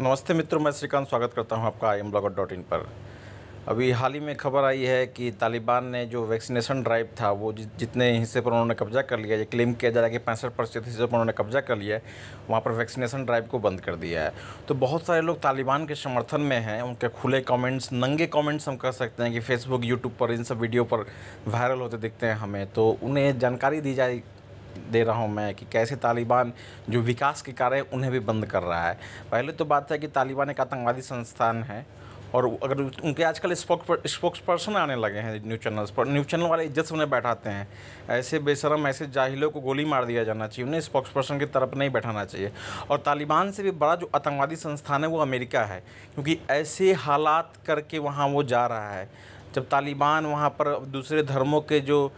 नमस्ते मित्रों मैं श्रीकांत स्वागत करता हूं आपका I am blogger dot in पर अभी हाल ही में खबर आई है कि तालिबान ने जो वैक्सीनेशन ड्राइव था वो जितने हिस्से पर उन्होंने कब्जा कर लिया ये क्लेम किया जा रहा है कि पैंसठ प्रतिशत हिस्से पर उन्होंने कब्जा कर लिया है वहाँ पर वैक्सीनेशन ड्राइव को बंद कर दिया है तो बहुत सारे लोग तालिबान के समर्थन में हैं उनके खुले कॉमेंट्स नंगे कॉमेंट्स हम कह सकते हैं कि फेसबुक यूट्यूब पर इन सब वीडियो पर वायरल होते दिखते हैं हमें तो उन्हें जानकारी दी जाए दे रहा हूँ मैं कि कैसे तालिबान जो विकास के कार्य उन्हें भी बंद कर रहा है पहले तो बात है कि तालिबान एक आतंकवादी संस्थान है और अगर उनके आजकल स्पोक्स पर्सन आने लगे हैं न्यूज़ चैनल्स पर न्यूज़ चैनल वाले इज्जत से उन्हें बैठाते हैं ऐसे बेशरम ऐसे जाहिलों को गोली मार दिया जाना चाहिए उन्हें स्पोक्स पर्सन की तरफ नहीं बैठाना चाहिए और तालिबान से भी बड़ा जो आतंकवादी संस्थान है वो अमेरिका है क्योंकि ऐसे हालात करके वहाँ वो जा रहा है जब तालिबान वहाँ पर दूसरे धर्मों के जो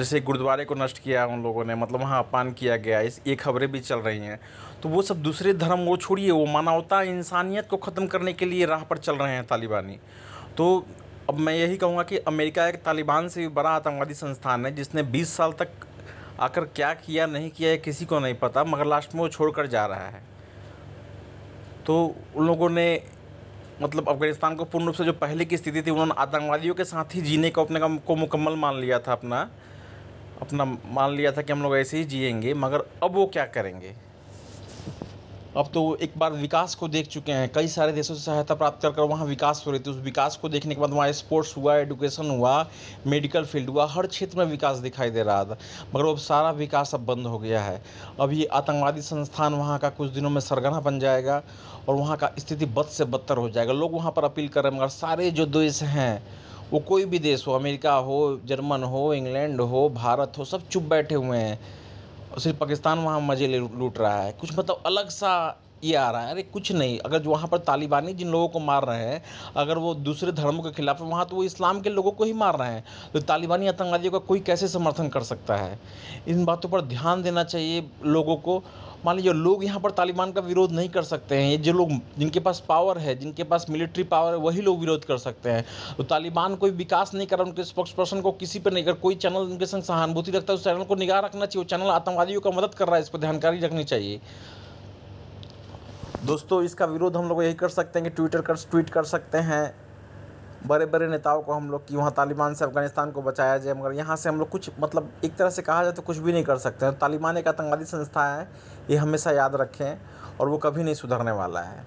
जैसे गुरुद्वारे को नष्ट किया उन लोगों ने मतलब वहाँ अपमान किया गया इस ये खबरें भी चल रही हैं तो वो सब दूसरे धर्म वो छोड़िए वो मानवता इंसानियत को ख़त्म करने के लिए राह पर चल रहे हैं तालिबानी तो अब मैं यही कहूँगा कि अमेरिका एक तालिबान से भी बड़ा आतंकवादी संस्थान है जिसने 20 साल तक आकर क्या किया नहीं किया किसी को नहीं पता मगर लास्ट में वो छोड़ कर जा रहा है तो उन लोगों ने मतलब अफगानिस्तान को पूर्ण रूप से जो पहले की स्थिति थी उन्होंने आतंकवादियों के साथ ही जीने को अपने को मुकम्मल मान लिया था अपना अपना मान लिया था कि हम लोग ऐसे ही जिएंगे मगर अब वो क्या करेंगे अब तो एक बार विकास को देख चुके हैं कई सारे देशों से सहायता प्राप्त कर कर वहाँ विकास हो रही थी उस विकास को देखने के बाद वहाँ स्पोर्ट्स हुआ एडुकेशन हुआ मेडिकल फील्ड हुआ हर क्षेत्र में विकास दिखाई दे रहा था मगर अब सारा विकास अब बंद हो गया है अब ये आतंकवादी संस्थान वहाँ का कुछ दिनों में सरगना बन जाएगा और वहाँ का स्थिति बद से बदतर हो जाएगा लोग वहाँ पर अपील कर रहे हैं मगर सारे जो देश हैं वो कोई भी देश हो अमेरिका हो जर्मन हो इंग्लैंड हो भारत हो सब चुप बैठे हुए हैं और सिर्फ पाकिस्तान वहाँ मज़े लूट रहा है कुछ मतलब अलग सा ये आ रहा है अरे कुछ नहीं अगर वहाँ पर तालिबानी जिन लोगों को मार रहे हैं अगर वो दूसरे धर्मों के खिलाफ वहाँ तो वो इस्लाम के लोगों को ही मार रहे हैं तो तालिबानी आतंकवादियों का कोई कैसे समर्थन कर सकता है इन बातों पर ध्यान देना चाहिए लोगों को मान लीजिए लोग यहाँ पर तालिबान का विरोध नहीं कर सकते हैं ये जो लोग जिनके पास पावर है जिनके पास मिलिट्री पावर है वही लोग विरोध कर सकते हैं तो तालिबान कोई विकास नहीं कर रहा उनके स्पोक्स पर्सन को किसी पर नहीं कर कोई चैनल उनके संग सहानुभूति रखता है उस चैनल को निगाह रखना चाहिए वो चैनल आतंकवादियों का मदद कर रहा है इस पर ध्यानकारी रखनी चाहिए दोस्तों इसका विरोध हम लोग यही कर सकते हैं कि ट्विटर कर ट्वीट कर सकते हैं बड़े बड़े नेताओं को हम लोग कि वहाँ तालिबान से अफगानिस्तान को बचाया जाए मगर यहाँ से हम लोग कुछ मतलब एक तरह से कहा जाए तो कुछ भी नहीं कर सकते हैं तालिबान एक आतंकवादी संस्था है ये हमेशा याद रखें और वो कभी नहीं सुधरने वाला है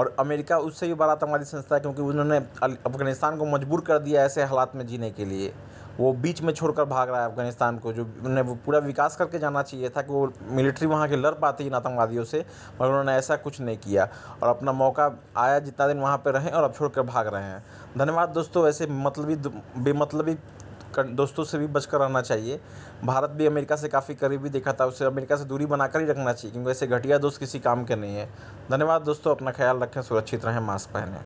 और अमेरिका उससे भी बड़ा आतंकवादी संस्था है क्योंकि उन्होंने अफगानिस्तान को मजबूर कर दिया ऐसे हालात में जीने के लिए वो बीच में छोड़कर भाग रहा है अफगानिस्तान को जो उन्हें वो पूरा विकास करके जाना चाहिए था कि वो मिलिट्री वहाँ के लड़ पाती इन आतंकवादियों से मगर उन्होंने ऐसा कुछ नहीं किया और अपना मौका आया जितना दिन वहाँ पर रहें और अब छोड़ भाग रहे हैं धन्यवाद दोस्तों ऐसे मतलबी बेमतलबी दोस्तों से भी बचकर रहना चाहिए भारत भी अमेरिका से काफ़ी करीबी देखा था उसे अमेरिका से दूरी बनाकर ही रखना चाहिए क्योंकि ऐसे घटिया दोस्त किसी काम के नहीं है धन्यवाद दोस्तों अपना ख्याल रखें सुरक्षित रहें मास्क पहने